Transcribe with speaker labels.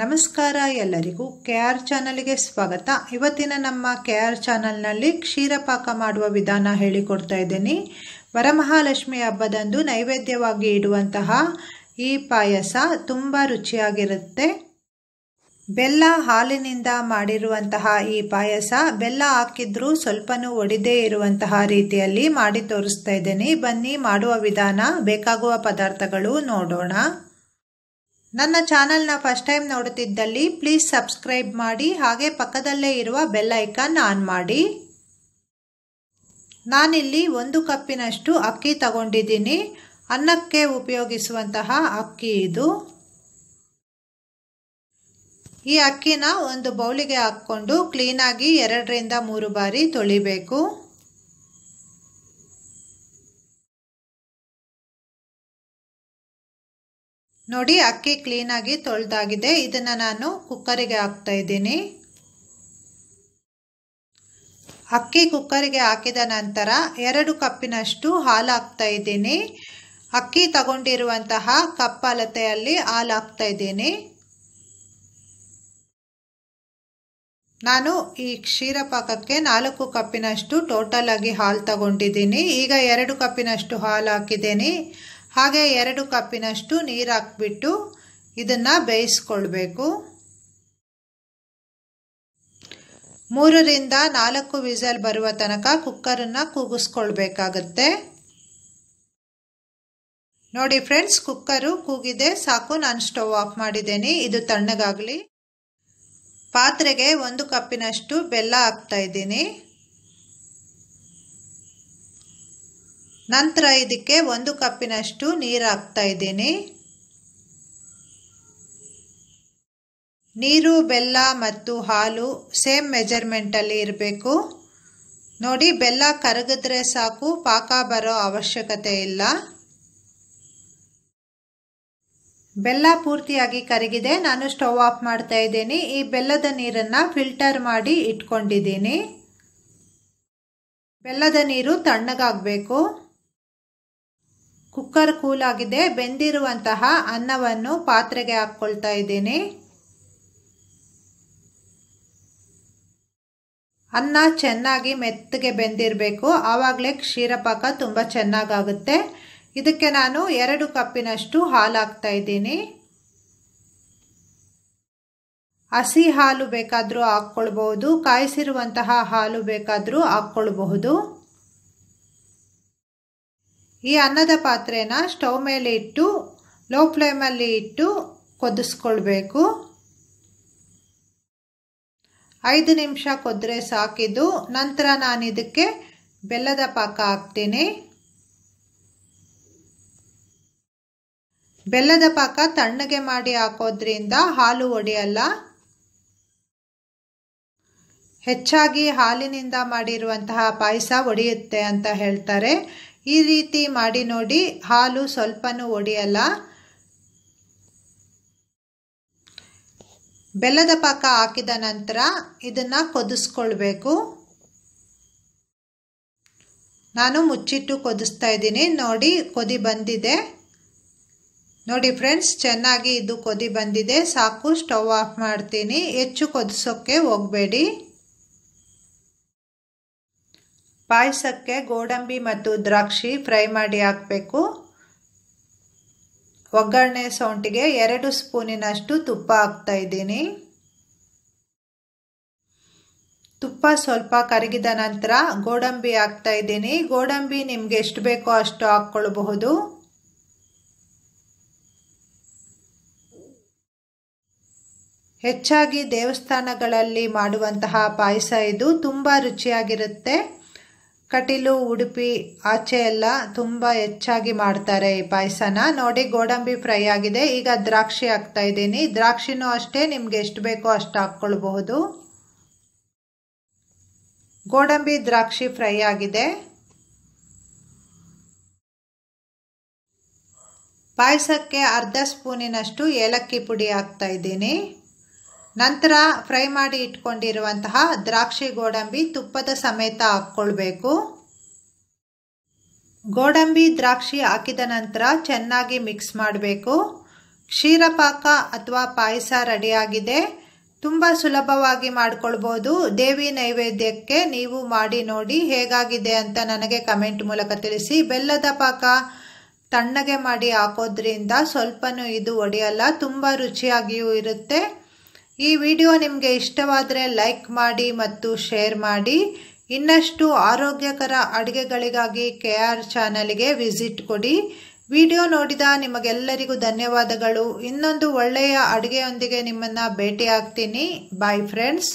Speaker 1: ನಮಸ್ಕಾರ ಎಲ್ಲರಿಗೂ K R ಚಾನಲ್ಗೆ ಸ್ವಾಗತ ಇವತ್ತಿನ ನಮ್ಮ ಕೆ ಆರ್ ಚಾನಲ್ನಲ್ಲಿ ಕ್ಷೀರಪಾಕ ಮಾಡುವ ವಿಧಾನ ಹೇಳಿಕೊಡ್ತಾ ಇದ್ದೀನಿ ವರಮಹಾಲಕ್ಷ್ಮಿ ಹಬ್ಬದಂದು ನೈವೇದ್ಯವಾಗಿ ಇಡುವಂತಹ ಈ ಪಾಯಸ ತುಂಬ ರುಚಿಯಾಗಿರುತ್ತೆ ಬೆಲ್ಲ ಹಾಲಿನಿಂದ ಮಾಡಿರುವಂತಹ ಈ ಪಾಯಸ ಬೆಲ್ಲ ಹಾಕಿದ್ರೂ ಸ್ವಲ್ಪನೂ ಒಡಿದೇ ಇರುವಂತಹ ರೀತಿಯಲ್ಲಿ ಮಾಡಿ ತೋರಿಸ್ತಾ ಇದ್ದೀನಿ ಬನ್ನಿ ಮಾಡುವ ವಿಧಾನ ಬೇಕಾಗುವ ಪದಾರ್ಥಗಳು ನೋಡೋಣ ನನ್ನ ಚಾನಲ್ನ ಫಸ್ಟ್ ಟೈಮ್ ನೋಡುತ್ತಿದ್ದಲ್ಲಿ ಪ್ಲೀಸ್ ಸಬ್ಸ್ಕ್ರೈಬ್ ಮಾಡಿ ಹಾಗೆ ಪಕ್ಕದಲ್ಲೇ ಇರುವ ಬೆಲ್ ಐಕಾನ್ ಆನ್ ಮಾಡಿ ನಾನಿಲ್ಲಿ ಒಂದು ಕಪ್ಪಿನಷ್ಟು ಅಕ್ಕಿ ತಗೊಂಡಿದ್ದೀನಿ ಅನ್ನಕ್ಕೆ ಉಪಯೋಗಿಸುವಂತಹ ಅಕ್ಕಿ ಇದು ಈ ಅಕ್ಕಿನ ಒಂದು ಬೌಲಿಗೆ ಹಾಕ್ಕೊಂಡು ಕ್ಲೀನಾಗಿ ಎರಡರಿಂದ ಮೂರು ಬಾರಿ ತೊಳಿಬೇಕು ನೋಡಿ ಅಕ್ಕಿ ಕ್ಲೀನಾಗಿ ತೊಳೆದಾಗಿದೆ ಇದನ್ನು ನಾನು ಕುಕ್ಕರಿಗೆ ಹಾಕ್ತಾ ಇದ್ದೀನಿ ಅಕ್ಕಿ ಕುಕ್ಕರಿಗೆ ಹಾಕಿದ ನಂತರ ಎರಡು ಕಪ್ಪಿನಷ್ಟು ಹಾಲು ಹಾಕ್ತಾ ಇದ್ದೀನಿ ಅಕ್ಕಿ ತಗೊಂಡಿರುವಂತಹ ಕಪ್ಪಲತೆಯಲ್ಲಿ ಹಾಲು ಹಾಕ್ತಾ ಇದ್ದೀನಿ ನಾನು ಈ ಕ್ಷೀರಪಾಕಕ್ಕೆ ನಾಲ್ಕು ಕಪ್ಪಿನಷ್ಟು ಟೋಟಲ್ ಆಗಿ ಹಾಲು ತಗೊಂಡಿದ್ದೀನಿ ಈಗ ಎರಡು ಕಪ್ಪಿನಷ್ಟು ಹಾಲು ಹಾಕಿದ್ದೀನಿ ಹಾಗೆ ಎರಡು ಕಪ್ಪಿನಷ್ಟು ನೀರು ಹಾಕ್ಬಿಟ್ಟು ಇದನ್ನು ಬೇಯಿಸ್ಕೊಳ್ಬೇಕು ಮೂರರಿಂದ ನಾಲ್ಕು ವಿಸಲ್ ಬರುವ ತನಕ ಕುಕ್ಕರನ್ನು ಕೂಗಿಸ್ಕೊಳ್ಬೇಕಾಗತ್ತೆ ನೋಡಿ ಫ್ರೆಂಡ್ಸ್ ಕುಕ್ಕರು ಕೂಗಿದೆ ಸಾಕು ನಾನು ಸ್ಟವ್ ಆಫ್ ಮಾಡಿದ್ದೀನಿ ಇದು ತಣ್ಣಗಾಗಲಿ ಪಾತ್ರೆಗೆ ಒಂದು ಕಪ್ಪಿನಷ್ಟು ಬೆಲ್ಲ ಹಾಕ್ತಾ ಇದ್ದೀನಿ ನಂತರ ಇದಕ್ಕೆ ಒಂದು ಕಪ್ಪಿನಷ್ಟು ನೀರು ಹಾಕ್ತಾ ಇದ್ದೀನಿ ನೀರು ಬೆಲ್ಲ ಮತ್ತು ಹಾಲು ಸೇಮ್ ಮೆಜರ್ಮೆಂಟಲ್ಲಿ ಇರಬೇಕು ನೋಡಿ ಬೆಲ್ಲ ಕರಗಿದ್ರೆ ಸಾಕು ಪಾಕ ಬರೋ ಅವಶ್ಯಕತೆ ಇಲ್ಲ ಬೆಲ್ಲ ಪೂರ್ತಿಯಾಗಿ ಕರಗಿದೆ ನಾನು ಸ್ಟವ್ ಆಫ್ ಮಾಡ್ತಾ ಇದ್ದೀನಿ ಈ ಬೆಲ್ಲದ ನೀರನ್ನು ಫಿಲ್ಟರ್ ಮಾಡಿ ಇಟ್ಕೊಂಡಿದ್ದೀನಿ ಬೆಲ್ಲದ ನೀರು ತಣ್ಣಗಾಗಬೇಕು ಕುಕ್ಕರ್ ಕೂಲಾಗಿದೆ ಬೆಂದಿರುವಂತಹ ಅನ್ನವನ್ನು ಪಾತ್ರೆಗೆ ಹಾಕ್ಕೊಳ್ತಾ ಇದ್ದೀನಿ ಅನ್ನ ಚೆನ್ನಾಗಿ ಮೆತ್ತಗೆ ಬೆಂದಿರಬೇಕು ಆವಾಗಲೇ ಕ್ಷೀರಪಾಕ ತುಂಬ ಚೆನ್ನಾಗಾಗುತ್ತೆ ಇದಕ್ಕೆ ನಾನು ಎರಡು ಕಪ್ಪಿನಷ್ಟು ಹಾಲು ಹಾಕ್ತಾ ಇದ್ದೀನಿ ಹಸಿ ಹಾಲು ಬೇಕಾದರೂ ಹಾಕ್ಕೊಳ್ಬಹುದು ಕಾಯಿಸಿರುವಂತಹ ಹಾಲು ಬೇಕಾದರೂ ಹಾಕ್ಕೊಳ್ಬಹುದು ಈ ಅನ್ನದ ಪಾತ್ರೆನ ಸ್ಟವ್ ಮೇಲೆ ಇಟ್ಟು ಲೋ ಫ್ಲೇಮಲ್ಲಿ ಇಟ್ಟು ಕೊದಿಸ್ಕೊಳ್ಬೇಕು ಐದು ನಿಮಿಷ ಕೊದ್ರೆ ಸಾಕಿದ್ದು ನಂತರ ನಾನು ಇದಕ್ಕೆ ಬೆಲ್ಲದ ಪಾಕ ಹಾಕ್ತೀನಿ ಬೆಲ್ಲದ ಪಾಕ ತಣ್ಣಗೆ ಮಾಡಿ ಹಾಕೋದ್ರಿಂದ ಹಾಲು ಒಡೆಯಲ್ಲ ಹೆಚ್ಚಾಗಿ ಹಾಲಿನಿಂದ ಮಾಡಿರುವಂತಹ ಪಾಯಸ ಒಡೆಯುತ್ತೆ ಅಂತ ಹೇಳ್ತಾರೆ ಈ ರೀತಿ ಮಾಡಿ ನೋಡಿ ಹಾಲು ಸ್ವಲ್ಪನೂ ಒಡೆಯಲ್ಲ ಬೆಲ್ಲದ ಪಾಕ ಹಾಕಿದ ನಂತರ ಇದನ್ನು ಕೊದಿಸ್ಕೊಳ್ಬೇಕು ನಾನು ಮುಚ್ಚಿಟ್ಟು ಕೊದಿಸ್ತಾ ಇದ್ದೀನಿ ನೋಡಿ ಕೊದಿ ಬಂದಿದೆ ನೋಡಿ ಫ್ರೆಂಡ್ಸ್ ಚೆನ್ನಾಗಿ ಇದು ಕೊದಿ ಬಂದಿದೆ ಸಾಕು ಸ್ಟವ್ ಆಫ್ ಮಾಡ್ತೀನಿ ಹೆಚ್ಚು ಕೊದಿಸೋಕ್ಕೆ ಹೋಗಬೇಡಿ ಪಾಯಸಕ್ಕೆ ಗೋಡಂಬಿ ಮತ್ತು ದ್ರಾಕ್ಷಿ ಫ್ರೈ ಮಾಡಿ ಹಾಕಬೇಕು ಒಗ್ಗರಣೆ ಸೌಂಟಿಗೆ ಎರಡು ಸ್ಪೂನಿನಷ್ಟು ತುಪ್ಪ ಹಾಕ್ತಾ ಇದ್ದೀನಿ ತುಪ್ಪ ಸ್ವಲ್ಪ ಕರಗಿದ ನಂತರ ಗೋಡಂಬಿ ಹಾಕ್ತಾ ಇದ್ದೀನಿ ಗೋಡಂಬಿ ನಿಮಗೆ ಎಷ್ಟು ಬೇಕೋ ಅಷ್ಟು ಹಾಕ್ಕೊಳ್ಬಹುದು ಹೆಚ್ಚಾಗಿ ದೇವಸ್ಥಾನಗಳಲ್ಲಿ ಮಾಡುವಂತಹ ಪಾಯಸ ಇದು ತುಂಬ ರುಚಿಯಾಗಿರುತ್ತೆ ಕಟೀಲು ಉಡುಪಿ ಆಚೆ ಎಲ್ಲ ತುಂಬ ಹೆಚ್ಚಾಗಿ ಮಾಡ್ತಾರೆ ಈ ಪಾಯಸನ ನೋಡಿ ಗೋಡಂಬಿ ಫ್ರೈ ಆಗಿದೆ ಈಗ ದ್ರಾಕ್ಷಿ ಹಾಕ್ತಾ ಇದ್ದೀನಿ ದ್ರಾಕ್ಷಿನೂ ಅಷ್ಟೇ ನಿಮ್ಗೆ ಎಷ್ಟು ಬೇಕೋ ಅಷ್ಟು ಹಾಕ್ಕೊಳ್ಬಹುದು ಗೋಡಂಬಿ ದ್ರಾಕ್ಷಿ ಫ್ರೈ ಆಗಿದೆ ಪಾಯಸಕ್ಕೆ ಅರ್ಧ ಸ್ಪೂನಿನಷ್ಟು ಏಲಕ್ಕಿ ಪುಡಿ ಹಾಕ್ತಾ ಇದ್ದೀನಿ ನಂತರ ಫ್ರೈ ಮಾಡಿ ಇಟ್ಕೊಂಡಿರುವಂತಹ ದ್ರಾಕ್ಷಿ ಗೋಡಂಬಿ ತುಪ್ಪದ ಸಮೇತ ಹಾಕ್ಕೊಳ್ಬೇಕು ಗೋಡಂಬಿ ದ್ರಾಕ್ಷಿ ಹಾಕಿದ ನಂತರ ಚೆನ್ನಾಗಿ ಮಿಕ್ಸ್ ಮಾಡಬೇಕು ಕ್ಷೀರಪಾಕ ಅಥವಾ ಪಾಯಸ ರೆಡಿಯಾಗಿದೆ ತುಂಬ ಸುಲಭವಾಗಿ ಮಾಡಿಕೊಳ್ಬೋದು ದೇವಿ ನೈವೇದ್ಯಕ್ಕೆ ನೀವು ಮಾಡಿ ನೋಡಿ ಹೇಗಾಗಿದೆ ಅಂತ ನನಗೆ ಕಮೆಂಟ್ ಮೂಲಕ ತಿಳಿಸಿ ಬೆಲ್ಲದ ಪಾಕ ತಣ್ಣಗೆ ಮಾಡಿ ಹಾಕೋದ್ರಿಂದ ಸ್ವಲ್ಪನೂ ಇದು ಒಡೆಯಲ್ಲ ತುಂಬ ರುಚಿಯಾಗಿಯೂ ಇರುತ್ತೆ ಈ ವಿಡಿಯೋ ನಿಮಗೆ ಇಷ್ಟವಾದರೆ ಲೈಕ್ ಮಾಡಿ ಮತ್ತು ಶೇರ್ ಮಾಡಿ ಇನ್ನಷ್ಟು ಆರೋಗ್ಯಕರ ಅಡುಗೆಗಳಿಗಾಗಿ ಕೆ ಆರ್ ಚಾನಲ್ಗೆ ವಿಸಿಟ್ ಕೊಡಿ ವಿಡಿಯೋ ನೋಡಿದ ನಿಮಗೆಲ್ಲರಿಗೂ ಧನ್ಯವಾದಗಳು ಇನ್ನೊಂದು ಒಳ್ಳೆಯ ಅಡುಗೆಯೊಂದಿಗೆ ನಿಮ್ಮನ್ನು ಭೇಟಿ ಬಾಯ್ ಫ್ರೆಂಡ್ಸ್